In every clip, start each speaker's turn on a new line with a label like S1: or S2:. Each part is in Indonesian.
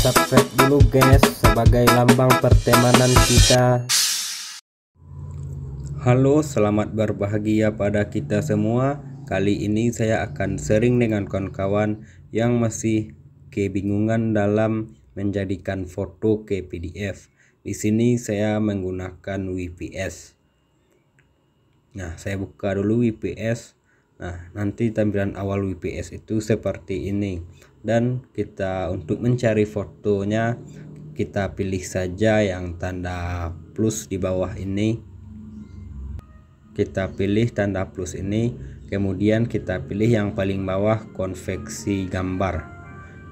S1: subscribe dulu guys sebagai lambang pertemanan kita Halo selamat berbahagia pada kita semua Kali ini saya akan sharing dengan kawan-kawan yang masih kebingungan dalam menjadikan foto ke PDF di sini saya menggunakan WPS nah saya buka dulu WPS Nah, nanti tampilan awal WPS itu seperti ini. Dan kita untuk mencari fotonya kita pilih saja yang tanda plus di bawah ini. Kita pilih tanda plus ini, kemudian kita pilih yang paling bawah konveksi gambar.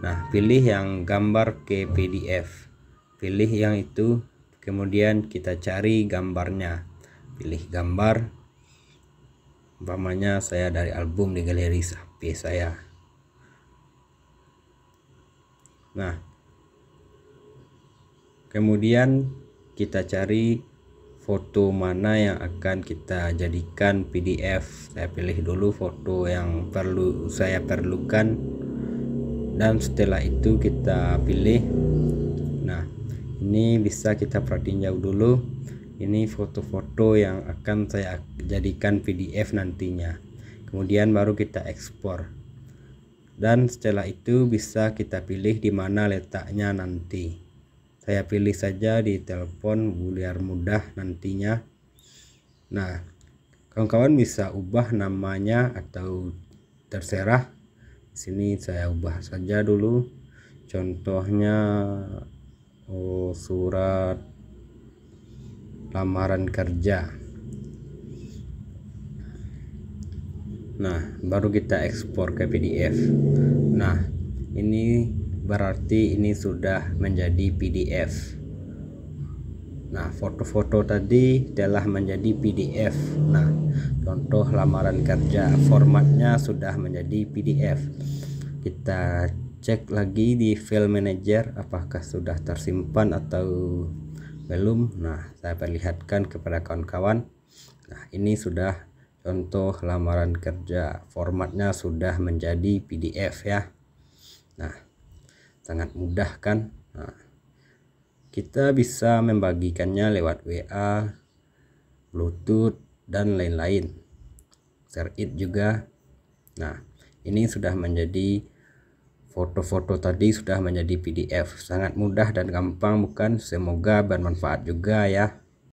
S1: Nah, pilih yang gambar ke PDF. Pilih yang itu, kemudian kita cari gambarnya. Pilih gambar, umpamanya saya dari album di galeri HP saya nah kemudian kita cari foto mana yang akan kita jadikan PDF saya pilih dulu foto yang perlu saya perlukan dan setelah itu kita pilih nah ini bisa kita perhatiin jauh dulu ini foto-foto yang akan saya jadikan PDF nantinya kemudian baru kita ekspor dan setelah itu bisa kita pilih di mana letaknya nanti saya pilih saja di telepon biliar mudah nantinya nah kawan-kawan bisa ubah namanya atau terserah di sini saya ubah saja dulu contohnya oh surat lamaran kerja nah baru kita ekspor ke PDF nah ini berarti ini sudah menjadi PDF Nah, foto-foto tadi telah menjadi PDF. Nah, contoh lamaran kerja formatnya sudah menjadi PDF. Kita cek lagi di file manager apakah sudah tersimpan atau belum nah saya perlihatkan kepada kawan-kawan nah ini sudah contoh lamaran kerja formatnya sudah menjadi PDF ya nah sangat mudah kan nah, kita bisa membagikannya lewat WA Bluetooth dan lain-lain share it juga nah ini sudah menjadi foto-foto tadi sudah menjadi PDF sangat mudah dan gampang bukan semoga bermanfaat juga ya